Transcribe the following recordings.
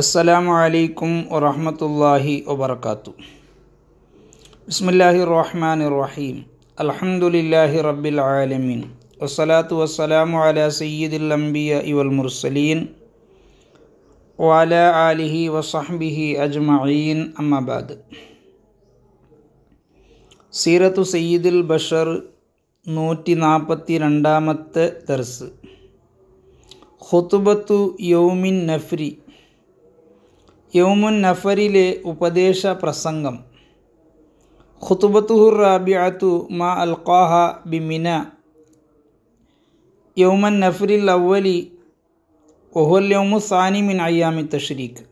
السلام عليكم ورحمة الله وبركاته بسم الله الرحمن الرحيم الحمد لله رب العالمين والصلاة والسلام على سيد الأنبياء والمرسلين وعلى آله وصحبه أجمعين أما بعد سيرة سيد البشر نوتي നാൽപ്പത്തി رندامت درس خطبة يوم النفري യൗമുൻ നഫരിലെ ഉപദേശ പ്രസംഗം ഖുതുബത്തുഹുർ റാബിഅത്തു മാ അൽഖാഹ മിന യൗമൻ നഫറിൽ അവലി ഒഹുൽ സാനി മിൻ അയ്യാമി തഷ്രീഖ്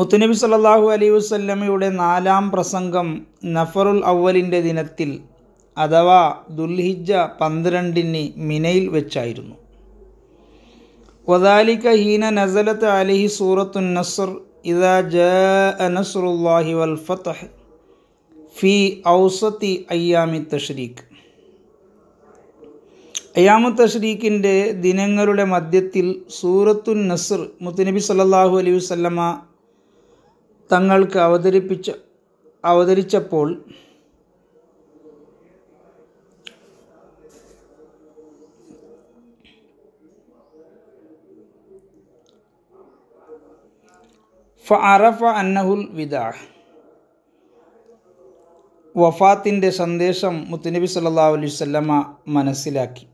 മുത്തുനബി സല്ലാഹു അലൈ വസ്ല്ലമയുടെ നാലാം പ്രസംഗം നഫറുൽ അവലിൻ്റെ ദിനത്തിൽ അഥവാ ദുൽഹിജ പന്ത്രണ്ടിന് മിനയിൽ വെച്ചായിരുന്നു വദാലിക ഹീന നസലത്ത് അലിഹി സൂറത്തു നസർ ഇതാ ജ നസറുല്ലാഹി വൽ ഫതഹ് ഫി ഔസത്തി അയ്യാമി തഷ്രീഖ് അയ്യാമു തഷ്രീഖിൻ്റെ ദിനങ്ങളുടെ മധ്യത്തിൽ സൂറത്തു നസർ മുത്തുനബി സല്ലാഹു അലൈഹി വല്ലമ തങ്ങൾക്ക് അവതരിപ്പിച്ച അവതരിച്ചപ്പോൾ ഫറഫ അന്നഹുൽ വിദാ വഫാത്തിൻ്റെ സന്ദേശം മുത്തുനബി സല്ലാ അലൈഹി സ്വല്ലമ്മ മനസ്സിലാക്കി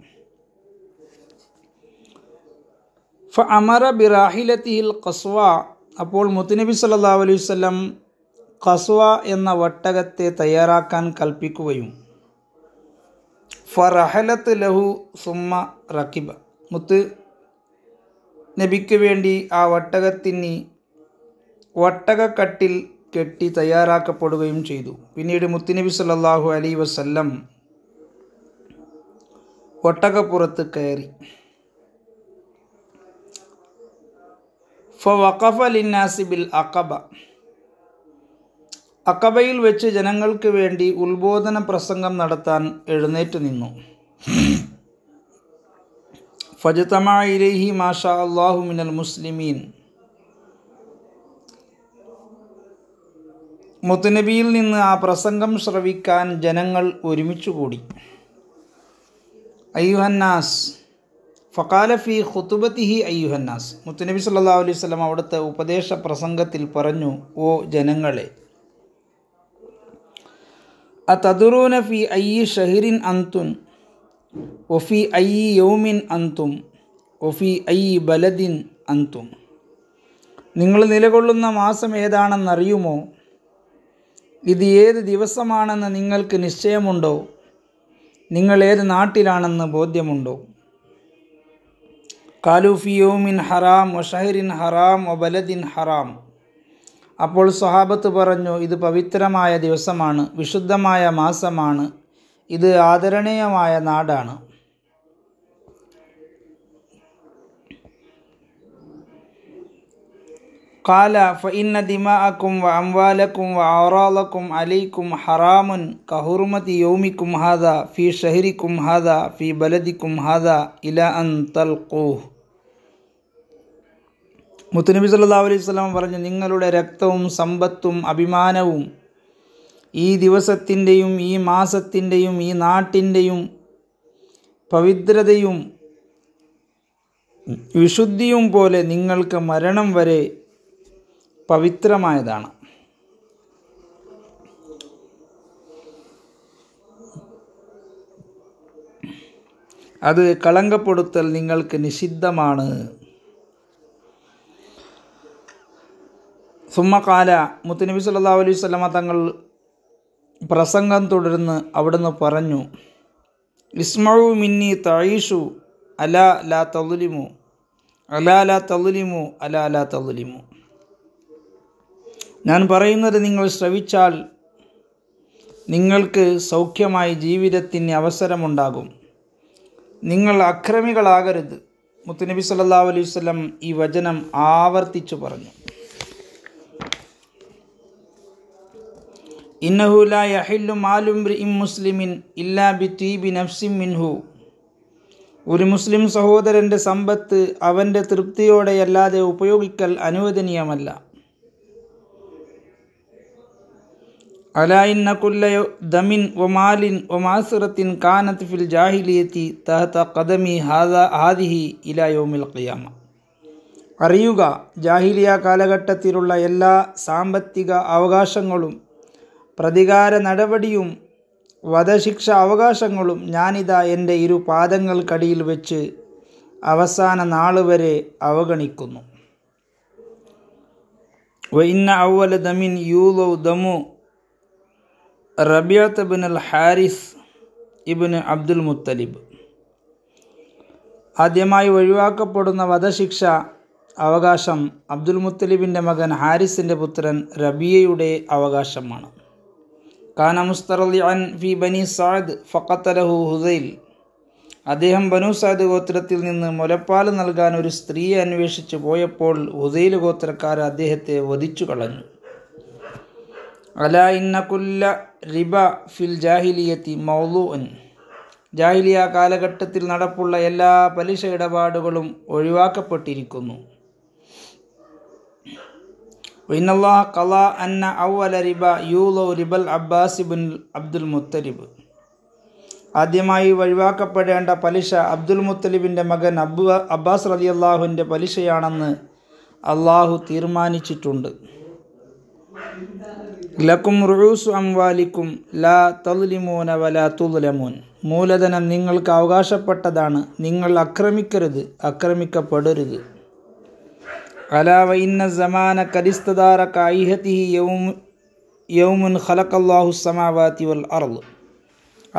ഫ അമറ ബിറാഹിലത്തിൽ കസ്വ അപ്പോൾ മുത്തുനബി സല്ലാ അലൈഹി വല്ലം കസ്വ എന്ന വട്ടകത്തെ തയ്യാറാക്കാൻ കൽപ്പിക്കുകയും ഫറഹലത്ത് ലഹു സുമ്മ റക്കിബ മുത്ത് നബിക്ക് വേണ്ടി ആ വട്ടകത്തിന് ഒട്ടകക്കട്ടിൽ കെട്ടി തയ്യാറാക്കപ്പെടുകയും ചെയ്തു പിന്നീട് മുത്തുനബി സല്ലാഹു അലൈ വസല്ലം ഒട്ടകപ്പുറത്ത് കയറി ഫവഖഫ അക്കബ അക്കബയിൽ വെച്ച് ജനങ്ങൾക്ക് വേണ്ടി ഉത്ബോധന പ്രസംഗം നടത്താൻ എഴുന്നേറ്റ് നിന്നു ഫജതമാ ഇലൈഹി മാഷാ അള്ളാഹു മിനൽ മുസ്ലിമീൻ മുത്തുനബിയിൽ നിന്ന് ആ പ്രസംഗം ശ്രവിക്കാൻ ജനങ്ങൾ ഒരുമിച്ചു കൂടി അയ്യുഹന്നാസ് ഫക്കാലഫി ഹുത്തുബത്തിഹി അയ്യുഹന്നാസ് മുത്തുനബി സല്ലാ അലൈഹി സ്വലം അവിടുത്തെ ഉപദേശ പ്രസംഗത്തിൽ പറഞ്ഞു ഓ ജനങ്ങളെ അതദുറൂന ഫി അയ്യി ഷഹിറിൻ അന്തുൻ ഒഫി അയ്യി യൗമിൻ അന്തും ഒഫി അയ്യി ബലദിൻ അന്തും നിങ്ങൾ നിലകൊള്ളുന്ന മാസം ഏതാണെന്നറിയുമോ ഇത് ഏത് ദിവസമാണെന്ന് നിങ്ങൾക്ക് നിശ്ചയമുണ്ടോ നിങ്ങൾ ഏത് നാട്ടിലാണെന്ന് ബോധ്യമുണ്ടോ കാലുഫിയോമിൻ ഹറാം ഒഷഹരിൻ ഹറാം ബലദിൻ ഹറാം അപ്പോൾ സ്വഹാബത്ത് പറഞ്ഞു ഇത് പവിത്രമായ ദിവസമാണ് വിശുദ്ധമായ മാസമാണ് ഇത് ആദരണീയമായ നാടാണ് قال فإن دماءكم وأموالكم وأعراضكم عليكم حرام كحرمة يومكم هذا في شهركم هذا في بلدكم هذا إلى أن تلقوه മുത്തുനബി സല്ലാ അലൈഹി വസല്ലം പറഞ്ഞു നിങ്ങളുടെ രക്തവും സമ്പത്തും അഭിമാനവും ഈ ദിവസത്തിൻ്റെയും ഈ മാസത്തിൻ്റെയും ഈ നാട്ടിൻ്റെയും പവിത്രതയും വിശുദ്ധിയും പോലെ നിങ്ങൾക്ക് മരണം വരെ പവിത്രമായതാണ് അത് കളങ്കപ്പെടുത്തൽ നിങ്ങൾക്ക് നിഷിദ്ധമാണ് സുമ്മകാല മുത്തനബി സല്ലാ അലൈഹി സ്വലമ തങ്ങൾ പ്രസംഗം തുടർന്ന് അവിടുന്ന് പറഞ്ഞു ഇസ്മഴു മിന്നി തഴീഷു അല ലാ തൗലിമു അല ലാ തൗലിമു അല ലാ തൗലിമു ഞാൻ പറയുന്നത് നിങ്ങൾ ശ്രവിച്ചാൽ നിങ്ങൾക്ക് സൗഖ്യമായി ജീവിതത്തിന് അവസരമുണ്ടാകും നിങ്ങൾ അക്രമികളാകരുത് മുത്തുനബി സല്ലാ അലൈഹി വല്ലം ഈ വചനം ആവർത്തിച്ചു പറഞ്ഞു ഇന്നഹുല യഹില്ലു മുസ്ലിമിൻ ഇല്ലാ നഫ്സിം മിൻഹു ഒരു മുസ്ലിം സഹോദരൻ്റെ സമ്പത്ത് അവൻ്റെ തൃപ്തിയോടെയല്ലാതെ ഉപയോഗിക്കൽ അനുവദനീയമല്ല അലായിന്ന കുല്ലയോ ദമിൻ ഒമാലിൻ ഒമാസുറത്തിൻ കാനത്ത് ഫിൽ ജാഹിലിയത്തി തഹത്ത കദമി ഹാദ ഹാദിഹി ഇലായോമിൽ ഖിയാമ അറിയുക ജാഹിലിയ കാലഘട്ടത്തിലുള്ള എല്ലാ സാമ്പത്തിക അവകാശങ്ങളും പ്രതികാര നടപടിയും വധശിക്ഷ അവകാശങ്ങളും ഞാനിതാ എൻ്റെ ഇരു പാദങ്ങൾക്കടിയിൽ വെച്ച് അവസാന നാൾ വരെ അവഗണിക്കുന്നു വൈന്ന ഔവല ദമിൻ യൂലോ ദമു റബിയത്ത് ബിൻ അൽ ഹാരിസ് ഇബിന് അബ്ദുൽ മുത്തലിബ് ആദ്യമായി ഒഴിവാക്കപ്പെടുന്ന വധശിക്ഷ അവകാശം അബ്ദുൽ മുത്തലിബിൻ്റെ മകൻ ഹാരിസിൻ്റെ പുത്രൻ റബിയയുടെ അവകാശമാണ് കാന മുസ്തറലി അൻ ഫി ബനി സാദ് ഫക്കത്തലഹു ഹുസൈൽ അദ്ദേഹം ബനു സാദ് ഗോത്രത്തിൽ നിന്ന് മുലപ്പാൽ നൽകാൻ ഒരു സ്ത്രീയെ അന്വേഷിച്ചു പോയപ്പോൾ ഹുസൈൽ ഗോത്രക്കാർ അദ്ദേഹത്തെ വധിച്ചു കളഞ്ഞു അലായിന്നക്കുല്ല ഇന്ന കുല്ല റിബ ഫിൽ ജാഹിലിയത്തി മൗലൂൻ ജാഹിലിയ കാലഘട്ടത്തിൽ നടപ്പുള്ള എല്ലാ പലിശ ഇടപാടുകളും ഒഴിവാക്കപ്പെട്ടിരിക്കുന്നു ഇന്നല്ലാ കല അന്ന ഔവല റിബ യൂലോ റിബൽ അബ്ബാസിബിൻ അബ്ദുൽ മുത്തലിബ് ആദ്യമായി ഒഴിവാക്കപ്പെടേണ്ട പലിശ അബ്ദുൽ മുത്തലിബിൻ്റെ മകൻ അബ്ബു അബ്ബാസ് റലി അള്ളാഹുവിൻ്റെ പലിശയാണെന്ന് അള്ളാഹു തീരുമാനിച്ചിട്ടുണ്ട് ലക്കും റുഴൂസു അംവാലിക്കും ലാ തൽലിമൂന വലാ തുലമൂൻ മൂലധനം നിങ്ങൾക്ക് അവകാശപ്പെട്ടതാണ് നിങ്ങൾ അക്രമിക്കരുത് അക്രമിക്കപ്പെടരുത് അലാവ ഇന്ന സമാന കരിസ്ഥതാര കായിഹത്തി യൗമുൻ ഖലക്കല്ലാഹു സമാവാത്തി വൽ അർദ്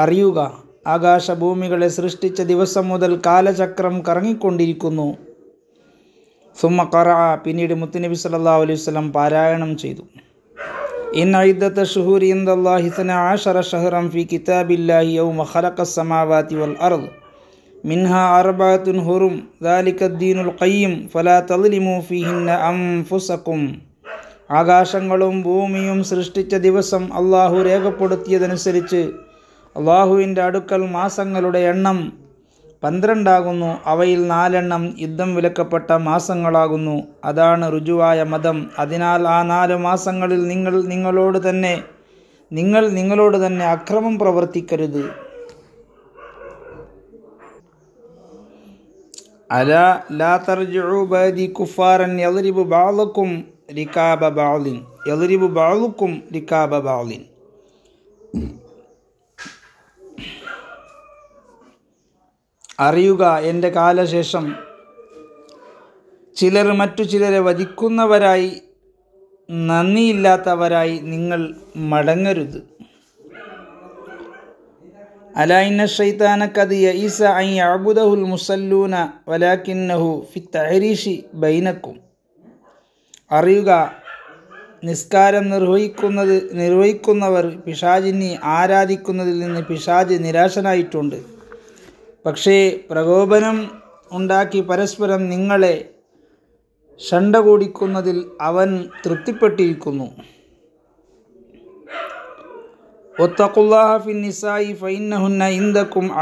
അറിയുക ആകാശഭൂമികളെ സൃഷ്ടിച്ച ദിവസം മുതൽ കാലചക്രം കറങ്ങിക്കൊണ്ടിരിക്കുന്നു സുമ്മ കറ പിന്നീട് മുത്തുനബി സല്ലാ അലൈഹി പാരായണം ചെയ്തു إن عدة الشهور عند الله اثنا عشر شهرا في كتاب الله يوم خلق السماوات والأرض منها أربعة هرم ذلك الدين القيم فلا تظلموا فيهن أنفسكم ആകാശങ്ങളും ഭൂമിയും സൃഷ്ടിച്ച ദിവസം അള്ളാഹു രേഖപ്പെടുത്തിയതനുസരിച്ച് അള്ളാഹുവിൻ്റെ അടുക്കൽ മാസങ്ങളുടെ എണ്ണം പന്ത്രണ്ടാകുന്നു അവയിൽ നാലെണ്ണം യുദ്ധം വിലക്കപ്പെട്ട മാസങ്ങളാകുന്നു അതാണ് രുജുവായ മതം അതിനാൽ ആ നാല് മാസങ്ങളിൽ നിങ്ങൾ നിങ്ങളോട് തന്നെ നിങ്ങൾ നിങ്ങളോട് തന്നെ അക്രമം പ്രവർത്തിക്കരുത് അല ലാ തർജു കുഫാരൻ യദ്രിബു ബാലക്കും റിക്കാബ ബാലിൻ യദ്രിബു ബാലുക്കും റിക്കാബ ബാലിൻ അറിയുക എൻ്റെ കാലശേഷം ചിലർ മറ്റു ചിലരെ വധിക്കുന്നവരായി നന്ദിയില്ലാത്തവരായി നിങ്ങൾ മടങ്ങരുത് അലൈന ഷൈത്താന കതിയ ഈസ ഐ അബുദഹുൽ മുസല്ലൂന വലാക്കിന്നഹു ഫി തഹരീഷി ബൈനക്കും അറിയുക നിസ്കാരം നിർവഹിക്കുന്നത് നിർവഹിക്കുന്നവർ പിശാജിനെ ആരാധിക്കുന്നതിൽ നിന്ന് പിശാജ് നിരാശനായിട്ടുണ്ട് പക്ഷേ പ്രകോപനം ഉണ്ടാക്കി പരസ്പരം നിങ്ങളെ ഷണ്ട കൂടിക്കുന്നതിൽ അവൻ തൃപ്തിപ്പെട്ടിരിക്കുന്നു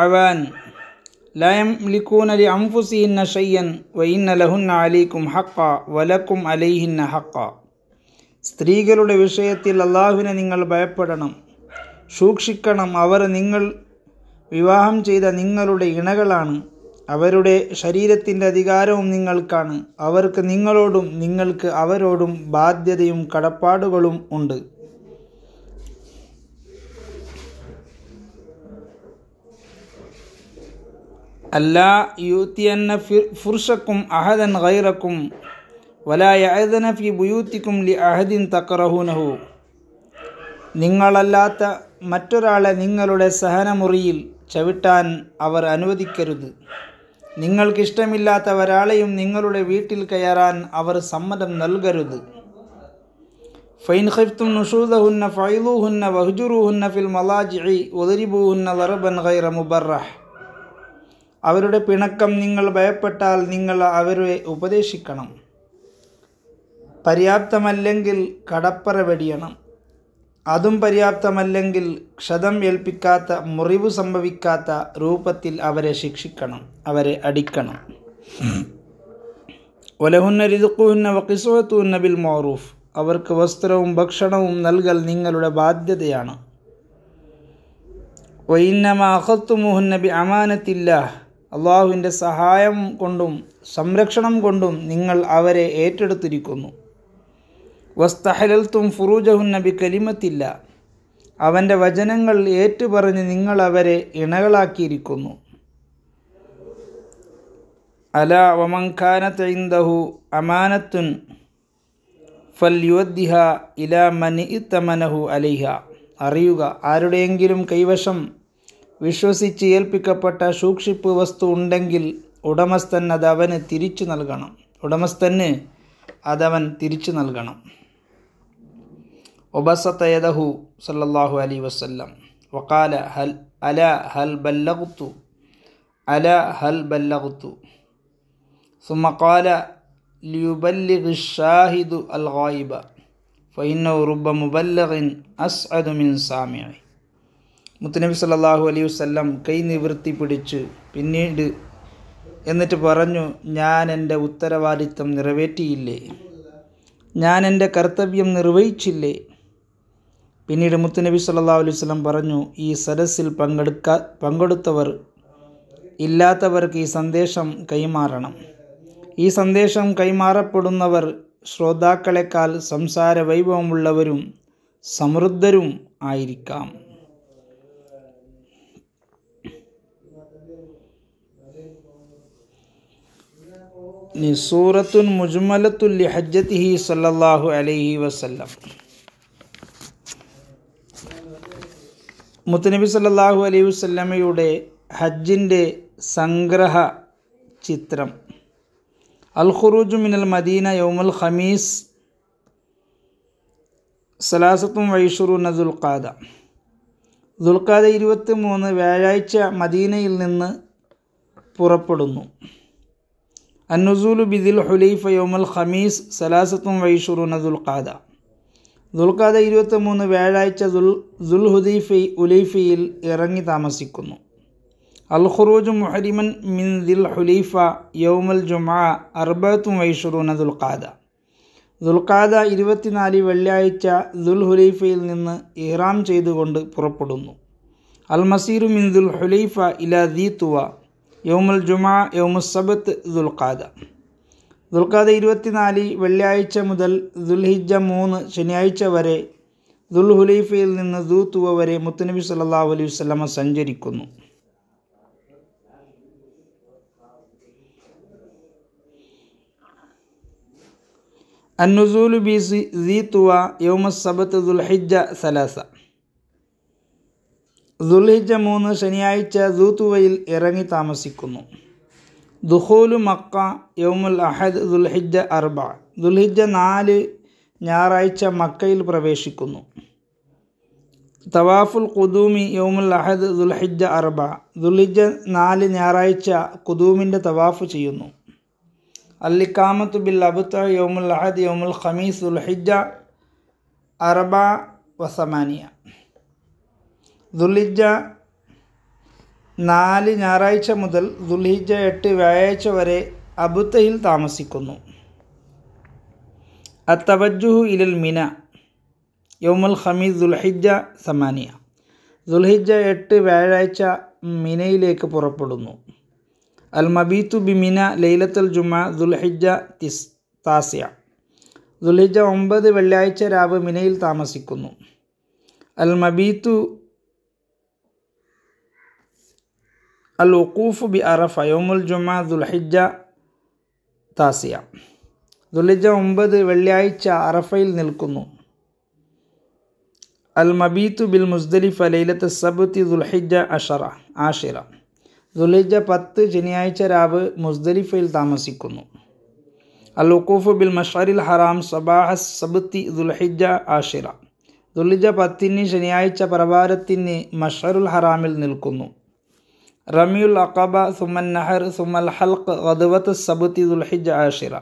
അവാൻ ലഹുന്ന സ്ത്രീകളുടെ വിഷയത്തിൽ അള്ളാഹുവിനെ നിങ്ങൾ ഭയപ്പെടണം സൂക്ഷിക്കണം അവർ നിങ്ങൾ വിവാഹം ചെയ്ത നിങ്ങളുടെ ഇണകളാണ് അവരുടെ ശരീരത്തിൻ്റെ അധികാരവും നിങ്ങൾക്കാണ് അവർക്ക് നിങ്ങളോടും നിങ്ങൾക്ക് അവരോടും ബാധ്യതയും കടപ്പാടുകളും ഉണ്ട് അല്ലാ യൂത്തിയന്ന ഫുർഷക്കും അഹദൻ ഖൈറക്കും വലായഅദന ഫി ബുയൂത്തിക്കും ലി അഹദിൻ തക്കറഹൂനഹു നിങ്ങളല്ലാത്ത മറ്റൊരാളെ നിങ്ങളുടെ സഹനമുറിയിൽ ചവിട്ടാൻ അവർ അനുവദിക്കരുത് നിങ്ങൾക്കിഷ്ടമില്ലാത്ത ഒരാളെയും നിങ്ങളുടെ വീട്ടിൽ കയറാൻ അവർ സമ്മതം നൽകരുത് ഫൈൻ ഫിൽ മലാജിഇ മുബറഹ് അവരുടെ പിണക്കം നിങ്ങൾ ഭയപ്പെട്ടാൽ നിങ്ങൾ അവരെ ഉപദേശിക്കണം പര്യാപ്തമല്ലെങ്കിൽ കടപ്പറ വെടിയണം അതും പര്യാപ്തമല്ലെങ്കിൽ ക്ഷതം ഏൽപ്പിക്കാത്ത മുറിവ് സംഭവിക്കാത്ത രൂപത്തിൽ അവരെ ശിക്ഷിക്കണം അവരെ അടിക്കണം ഒലഹുന്ന രിതുക്കുഹുന്ന വക്കിസുഹത്തുന്ന ബിൽ മോറൂഫ് അവർക്ക് വസ്ത്രവും ഭക്ഷണവും നൽകൽ നിങ്ങളുടെ ബാധ്യതയാണ് ഒയിന്നമ ബി അമാനത്തില്ല അള്ളാഹുവിൻ്റെ സഹായം കൊണ്ടും സംരക്ഷണം കൊണ്ടും നിങ്ങൾ അവരെ ഏറ്റെടുത്തിരിക്കുന്നു വസ്തഹലൽത്തും ഫുറൂജഹുന്ന ബി കലിമത്തില്ല അവൻ്റെ വചനങ്ങൾ ഏറ്റുപറഞ്ഞ് നിങ്ങൾ അവരെ ഇണകളാക്കിയിരിക്കുന്നു അല വമങ്കാനത്ത് ഇന്ദഹു അമാനത്തുൻ ഫല്യുദ്ദിഹ ഇല മനി ഇത്തമനഹു അലിഹ അറിയുക ആരുടെയെങ്കിലും കൈവശം വിശ്വസിച്ച് ഏൽപ്പിക്കപ്പെട്ട സൂക്ഷിപ്പ് വസ്തു ഉണ്ടെങ്കിൽ ഉടമസ്ഥൻ അവന് തിരിച്ചു നൽകണം ഉടമസ്ഥന് അതവൻ തിരിച്ചു നൽകണം ഒബസത്ത യദഹു സല്ലാഹു അലി വസ്ല്ലം വക്കാല ഹൽ അല ഹൽ ബല്ലകുത്തു അല ഹൽ ബല്ലകുത്തു ثم قال അൽ الشاهد الغائب فإنه رب مبلغ أسعد من سامع മുത്തനബി സല്ലാഹു അലൈഹി വസ്ല്ലം കൈ നിവൃത്തി പിടിച്ച് പിന്നീട് എന്നിട്ട് പറഞ്ഞു ഞാൻ എൻ്റെ ഉത്തരവാദിത്തം നിറവേറ്റിയില്ലേ ഞാൻ എൻ്റെ കർത്തവ്യം നിർവഹിച്ചില്ലേ പിന്നീട് മുത്തുനബി സല്ലാ അലൈവലം പറഞ്ഞു ഈ സദസ്സിൽ പങ്കെടുക്ക പങ്കെടുത്തവർ ഇല്ലാത്തവർക്ക് ഈ സന്ദേശം കൈമാറണം ഈ സന്ദേശം കൈമാറപ്പെടുന്നവർ ശ്രോതാക്കളെക്കാൾ സംസാര വൈഭവമുള്ളവരും സമൃദ്ധരും ആയിരിക്കാം സൂറത്തുൻ മുജ്മലത്തുൽ ഹി സല്ലാഹു അലൈഹി വസല്ലം മുത്തനബി സല്ലാഹു അലൈഹി വസ്ലമയുടെ ഹജ്ജിൻ്റെ സംഗ്രഹ ചിത്രം അൽ ഖുറൂജു മിനൽ മദീന യൗമുൽ ഖമീസ് സലാസത്തും വൈഷുറു ദുൽഖാദ ദുൽഖാദ ഇരുപത്തി മൂന്ന് വ്യാഴാഴ്ച മദീനയിൽ നിന്ന് പുറപ്പെടുന്നു അന്നുസൂലു ബിദിൽ ഹുലൈഫ യൗമുൽ ഖമീസ് സലാസത്തും വൈഷുറു ദുൽഖാദ ദുൽഖാദ മൂന്ന് വ്യാഴാഴ്ച ദുൽ ദുൽഹുദീഫി ഉലൈഫിയിൽ ഇറങ്ങി താമസിക്കുന്നു അൽ ഖുറൂജ് മുഹരിമൻ മിൻ ദിൽ ഹുലീഫ യൗമൽ ജുമാ അർബത്തും വൈഷുറൂന ദുൽഖാദ ദുൽഖാദ ഇരുപത്തിനാല് വെള്ളിയാഴ്ച ദുൽഹുലൈഫയിൽ നിന്ന് ഇഹ്റാം ചെയ്തുകൊണ്ട് പുറപ്പെടുന്നു അൽ മസീറു മിൻ ദുൽ ഹുലൈഫ ഇല തുവ യൗമൽ ജുമാ യൗമുസബത്ത് ദുൽഖാദ ദുൽഖാദ ഇരുപത്തിനാല് വെള്ളിയാഴ്ച മുതൽ ദുൽഹിജ മൂന്ന് ശനിയാഴ്ച വരെ ദുൽഹുലൈഫയിൽ നിന്ന് ദൂത്തുവ വരെ മുത്തനബി സല്ലാഹു അലൈഹി വസ്ലമ സഞ്ചരിക്കുന്നു അന്നുസൂലു ബി സീത്തുവ യോമസബത്ത് ദുൽഹിജ സലാസ ദുൽഹിജ മൂന്ന് ശനിയാഴ്ച ദൂത്തുവയിൽ ഇറങ്ങി താമസിക്കുന്നു ദുഹൂലു മക്ക യൗമുൽ അഹദ് ദുൽഹിജ അർബ ദുൽഹിജ നാല് ഞായറാഴ്ച മക്കയിൽ പ്രവേശിക്കുന്നു തവാഫുൽ ഖുദൂമി യൗമുൽ അഹദ് ദുൽഹിജ അർബ ദുൽഹിജ നാല് ഞായറാഴ്ച കുദൂമിൻ്റെ തവാഫ് ചെയ്യുന്നു അല്ലിക്കാമത്ത് ബിൽ അബുത്ത യൗമുൽ അഹദ് യൗമുൽ ഖമീസ് ദുൽഹിജ അറബ വസമാനിയ ദുൽഹിജ നാല് ഞായറാഴ്ച മുതൽ ദുൽഹിജ എട്ട് വ്യാഴാഴ്ച വരെ അബുത്തയിൽ താമസിക്കുന്നു അത്തവജുഹു ഇലൽ മിന യോമുൽ ഹമീദ് ദുൽഹിജ സമാനിയ ദുൽഹിജ എട്ട് വ്യാഴാഴ്ച മിനയിലേക്ക് പുറപ്പെടുന്നു അൽ മബീത്തു മിന ലൈലത്തുൽ ജുമ ദുൽഹിജ തിസ് താസ്യ ദുൽഹിജ ഒമ്പത് വെള്ളിയാഴ്ച രാവ് മിനയിൽ താമസിക്കുന്നു അൽ മബീത്തു الوقوف بعرفة يوم الجمعة ذو الحجة താസിയ ദുലിജ ഒമ്പത് വെള്ളിയാഴ്ച അറഫയിൽ നിൽക്കുന്നു അൽ മബീത്തു ബിൽ മുസ്ദലിഫ ലൈലത്ത് സബത്തി ദുൽഹിജ അഷറ ആഷിറ ദുലിജ പത്ത് ശനിയാഴ്ച രാവ് മുസ്ദലിഫയിൽ താമസിക്കുന്നു അൽ ഉഖൂഫ് ബിൽ മഷറിൽ ഹറാം സബാഹ സബത്തി ദുൽഹിജ ആഷിറ ദുലിജ പത്തിന് ശനിയാഴ്ച പ്രഭാരത്തിന് മഷറുൽ ഹറാമിൽ നിൽക്കുന്നു റമിയുൽ അക്കബ സുമൻ നഹർ സുമൽ ഹൽക്ക് വധുവത്ത് സബുത്തി ദുൽഹിജ് ആഷിറ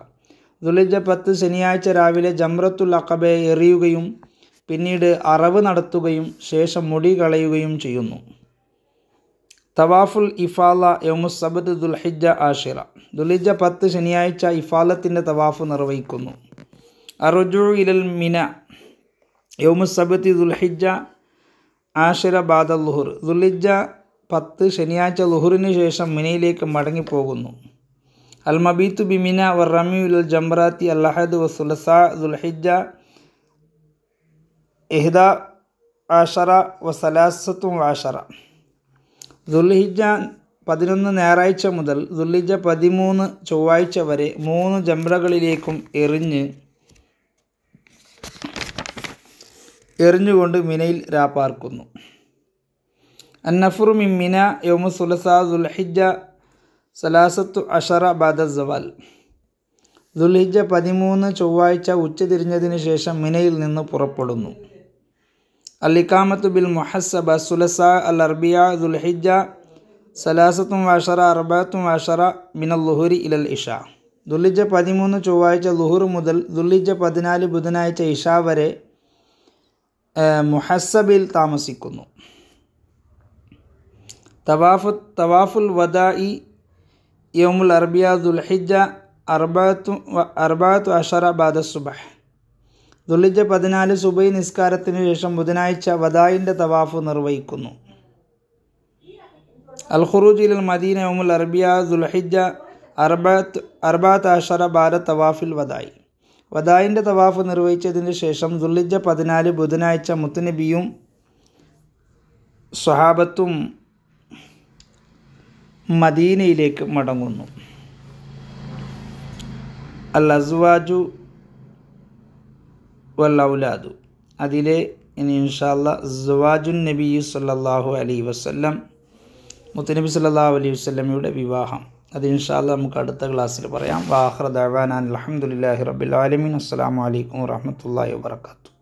ദുൽഹിജ പത്ത് ശനിയാഴ്ച രാവിലെ ജംറത്തുൽ അക്കബയെ എറിയുകയും പിന്നീട് അറവ് നടത്തുകയും ശേഷം മുടി കളയുകയും ചെയ്യുന്നു തവാഫുൽ ഇഫാല യമുസബദ് ദുൽഹിജ ആഷിറ ദുൽഹിജ പത്ത് ശനിയാഴ്ച ഇഫാലത്തിൻ്റെ തവാഫ് നിർവഹിക്കുന്നു അറുജു ഇലൽ മിന യൗമുസബത്തി ദുൽഹിജ ആഷിറ ബാദൽ ലുഹുർ ദുൽഹിജ പത്ത് ശനിയാഴ്ച ലുഹുറിന് ശേഷം മിനയിലേക്ക് മടങ്ങിപ്പോകുന്നു അൽ മബീത്തു ബിമിന വർ റമിയുൽ ജംറാത്തി അല്ലഹദ് വസുലസ ദുൽഹിജ എഹ്ദ ആഷറ വസലാസത്തും ആഷറ ദുൽഹിജ പതിനൊന്ന് ഞായറാഴ്ച മുതൽ ദുൽഹിജ പതിമൂന്ന് ചൊവ്വാഴ്ച വരെ മൂന്ന് ജംറകളിലേക്കും എറിഞ്ഞ് എറിഞ്ഞുകൊണ്ട് മിനയിൽ രാപ്പാർക്കുന്നു النفر മിമ്മിന യോമു يوم الثلاثاء സലാസത്തു അഷറ ബാദ സവാൽ ദുൽഹിജ പതിമൂന്ന് ചൊവ്വാഴ്ച ഉച്ച തിരിഞ്ഞതിന് ശേഷം മിനയിൽ നിന്ന് പുറപ്പെടുന്നു അലിക്കാമത്തു ബിൽ മുഹസബ സുലസ അൽ അർബിയ ദുൽഹിജ സലാസത്തും വാഷറ അർബാത്തും വാഷറ മിനൽ ലുഹുരി ഇലൽ ഇഷ ദുൽഹിജ പതിമൂന്ന് ചൊവ്വാഴ്ച ലുഹുർ മുതൽ ദുൽഹിജ പതിനാല് ബുധനാഴ്ച ഇഷ വരെ മുഹസബിൽ താമസിക്കുന്നു തവാഫു തവാഫുൽ വദാഇ യൗമുൽ അർബിയ ദുൽഹിജ അർബാത്തു അർബാത്തു അഷറ ബാദ സുബഹ് ദുൽഹിജ പതിനാല് സുബൈ നിസ്കാരത്തിന് ശേഷം ബുധനാഴ്ച വദായിൻ്റെ തവാഫ് നിർവഹിക്കുന്നു അൽ ഖുറൂജിൽ മദീന യൗമുൽ അർബിയ ദുൽഹിജ അർബാത്ത് അർബാത്ത് അഷറ ബാദ തവാഫിൽ വദായി വദായിൻ്റെ തവാഫ് നിർവഹിച്ചതിന് ശേഷം ദുൽഹിജ പതിനാല് ബുധനാഴ്ച മുത്തനബിയും സ്വഹാബത്തും മദീനയിലേക്ക് മടങ്ങുന്നു അൽ അസ്വാജു വൽ ഔലാദു അതിലെ ഇനി ഇൻഷാല്ല സ്വാജുൻ നബി സല്ലാഹു അലൈ വസ്ല്ലം മുത്തനബി സല്ലാഹു അലൈഹി വസ്ലമയുടെ വിവാഹം അത് ഇൻഷാല്ല നമുക്ക് അടുത്ത ക്ലാസ്സിൽ പറയാം വാഹർ ദവാനാൻ അലഹമുല്ലാഹി റബുലാലമീൻ അസ്സാം വലൈക്കും വാഹമത്തല്ലാ വാത്തു